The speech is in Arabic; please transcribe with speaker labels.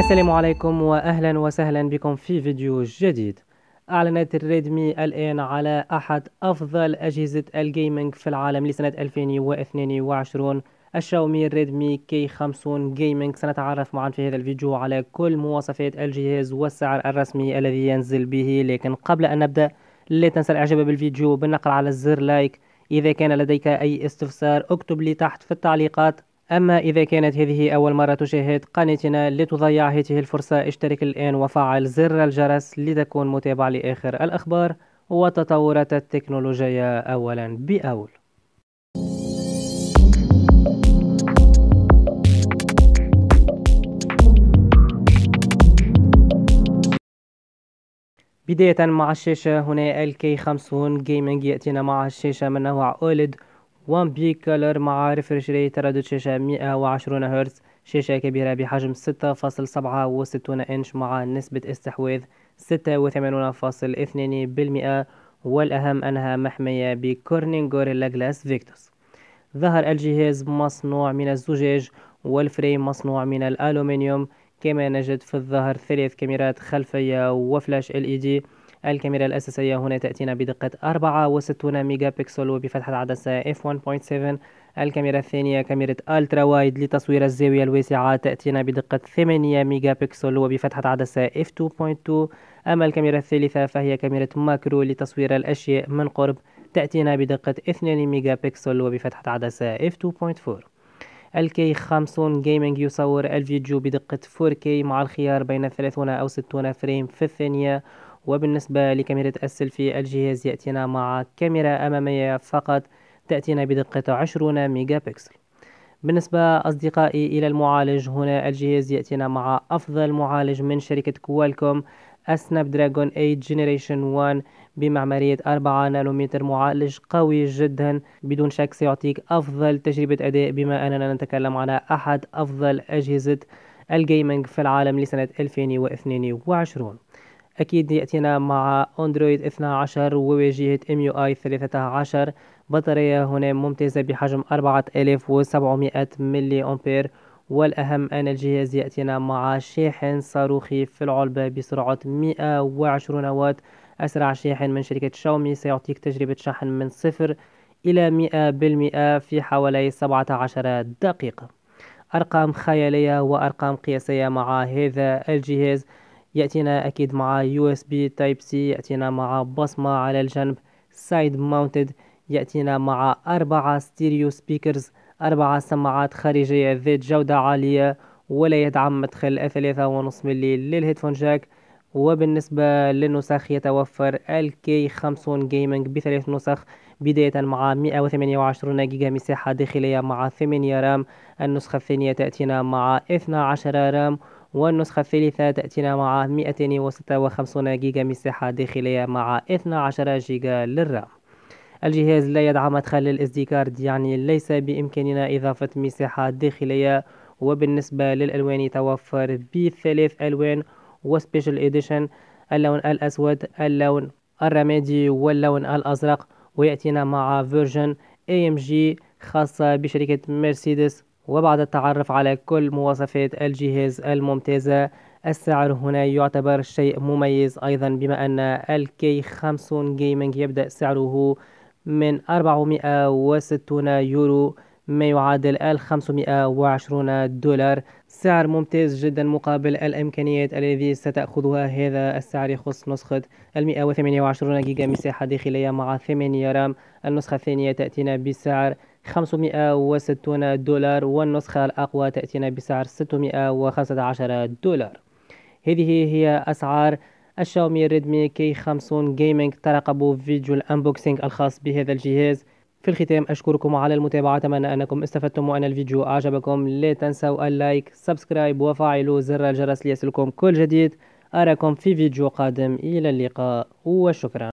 Speaker 1: السلام عليكم واهلا وسهلا بكم في فيديو جديد أعلنت الريدمي الآن على أحد أفضل أجهزة الجيمنج في العالم لسنة 2022 الشاومي ريدمي كي 50 جيمنج سنتعرف معا في هذا الفيديو على كل مواصفات الجهاز والسعر الرسمي الذي ينزل به لكن قبل أن نبدأ لا تنسى الإعجاب بالفيديو بالنقر على الزر لايك إذا كان لديك أي استفسار اكتب لي تحت في التعليقات أما إذا كانت هذه أول مرة تشاهد قناتنا لتضيع هذه الفرصة اشترك الآن وفعل زر الجرس لتكون متابع لآخر الأخبار وتطورات التكنولوجيا أولا بأول بداية مع الشاشة هنا الكي 50 جيمنج يأتينا مع الشاشة من نوع أولد وان بي كولر معارف ريشلي تردد شاشة 120 هرتز شاشة كبيرة بحجم 6.67 إنش مع نسبة استحواذ 86.2% والأهم أنها محمية بكورنين غوريلا جلاس فيكتوس ظهر الجهاز مصنوع من الزجاج والفريم مصنوع من الألومنيوم كما نجد في الظهر ثلاث كاميرات خلفية وفلاش ال اي دي الكاميرا الأساسية هنا تأتينا بدقة 64 ميجا بكسل وبفتحة عدسة f1.7 الكاميرا الثانية كاميرا ألترا وايد لتصوير الزاوية الواسعة تأتينا بدقة 8 ميجا بكسل وبفتحة عدسة f2.2 أما الكاميرا الثالثة فهي كاميرا ماكرو لتصوير الأشياء من قرب تأتينا بدقة 2 ميجا بكسل وبفتحة عدسة f2.4 الكي 50 جيمنج يصور الفيديو بدقة 4K مع الخيار بين 30 أو 60 فريم في الثانية وبالنسبة لكاميرا السيلفي الجهاز يأتينا مع كاميرا أمامية فقط تأتينا بدقة 20 ميجا بكسل بالنسبة أصدقائي إلى المعالج هنا الجهاز يأتينا مع أفضل معالج من شركة كوالكوم سناب دراجون 8 جينيريشن 1 بمعمارية 4 نانومتر معالج قوي جدا بدون شك سيعطيك أفضل تجربة أداء بما أننا نتكلم على أحد أفضل أجهزة الجيمنج في العالم لسنة 2022 أكيد يأتينا مع أندرويد 12 وواجهة MUI 13 بطارية هنا ممتازة بحجم 4700 ملي أمبير والأهم أن الجهاز يأتينا مع شاحن صاروخي في العلبة بسرعة 120 واط أسرع شاحن من شركة شاومي سيعطيك تجربة شحن من صفر إلى 100% في حوالي 17 دقيقة أرقام خيالية وأرقام قياسية مع هذا الجهاز يأتينا أكيد مع USB Type C يأتينا مع بصمة على الجنب سايد ماونتد يأتينا مع أربعة ستيريو سبيكرز أربعة سماعات خارجية ذات جودة عالية ولا يدعم مدخل ثلاثة ونص ملي للهيدفون جاك وبالنسبة للنسخ يتوفر lk 50 جيمنج بثلاث نسخ بداية مع 128 جيجا مساحة داخلية مع 8 رام النسخة الثانية تأتينا مع 12 رام والنسخة الثالثة تأتينا مع 256 جيجا مساحة داخلية مع 12 جيجا للرام الجهاز لا يدعم مدخل الاس دي كارد يعني ليس بإمكاننا إضافة مساحة داخلية وبالنسبة للألوان يتوفر بثلاث ألوان وسبيشال إديشن اللون الأسود اللون الرمادي واللون الأزرق ويأتينا مع فيرجن اي ام جي خاصة بشركة مرسيدس وبعد التعرف على كل مواصفات الجهاز الممتازة السعر هنا يعتبر شيء مميز أيضا بما أن الكي خمسون جيمنج يبدأ سعره من 460 يورو ما يعادل 1520 دولار سعر ممتاز جدا مقابل الإمكانيات الذي ستأخذها هذا السعر يخص نسخة 128 جيجا مساحة داخلية مع 8 رام النسخة الثانية تأتينا بسعر 560 دولار والنسخة الأقوى تأتينا بسعر 615 دولار هذه هي أسعار الشاومي ريدمي كي 50 جيمنج ترقبوا فيديو الأنبوكسينج الخاص بهذا الجهاز في الختام أشكركم على المتابعة أتمنى أنكم استفدتم وأن الفيديو أعجبكم لا تنسوا اللايك سبسكرايب وفعلوا زر الجرس ليصلكم كل جديد أراكم في فيديو قادم إلى اللقاء وشكرا